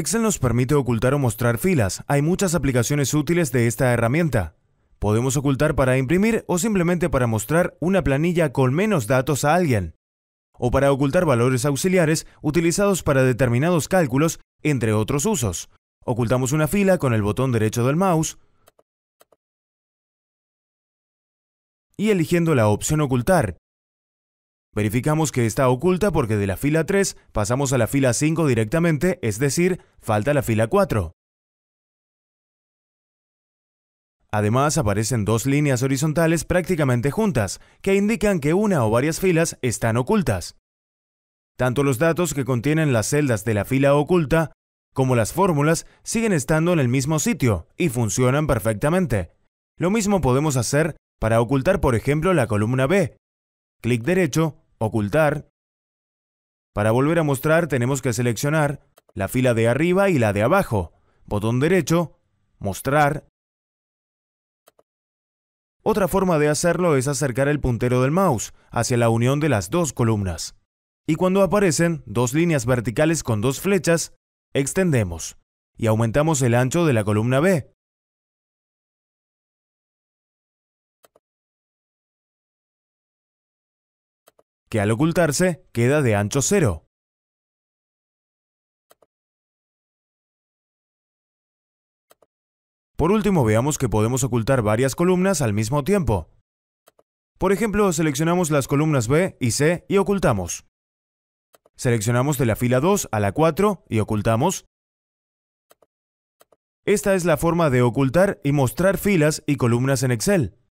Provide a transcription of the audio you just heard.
Excel nos permite ocultar o mostrar filas. Hay muchas aplicaciones útiles de esta herramienta. Podemos ocultar para imprimir o simplemente para mostrar una planilla con menos datos a alguien. O para ocultar valores auxiliares utilizados para determinados cálculos, entre otros usos. Ocultamos una fila con el botón derecho del mouse y eligiendo la opción Ocultar, Verificamos que está oculta porque de la fila 3 pasamos a la fila 5 directamente, es decir, falta la fila 4. Además, aparecen dos líneas horizontales prácticamente juntas, que indican que una o varias filas están ocultas. Tanto los datos que contienen las celdas de la fila oculta como las fórmulas siguen estando en el mismo sitio y funcionan perfectamente. Lo mismo podemos hacer para ocultar, por ejemplo, la columna B. Clic derecho, ocultar. Para volver a mostrar tenemos que seleccionar la fila de arriba y la de abajo. Botón derecho, mostrar. Otra forma de hacerlo es acercar el puntero del mouse hacia la unión de las dos columnas. Y cuando aparecen dos líneas verticales con dos flechas, extendemos y aumentamos el ancho de la columna B. que al ocultarse queda de ancho cero. Por último, veamos que podemos ocultar varias columnas al mismo tiempo. Por ejemplo, seleccionamos las columnas B y C y ocultamos. Seleccionamos de la fila 2 a la 4 y ocultamos. Esta es la forma de ocultar y mostrar filas y columnas en Excel.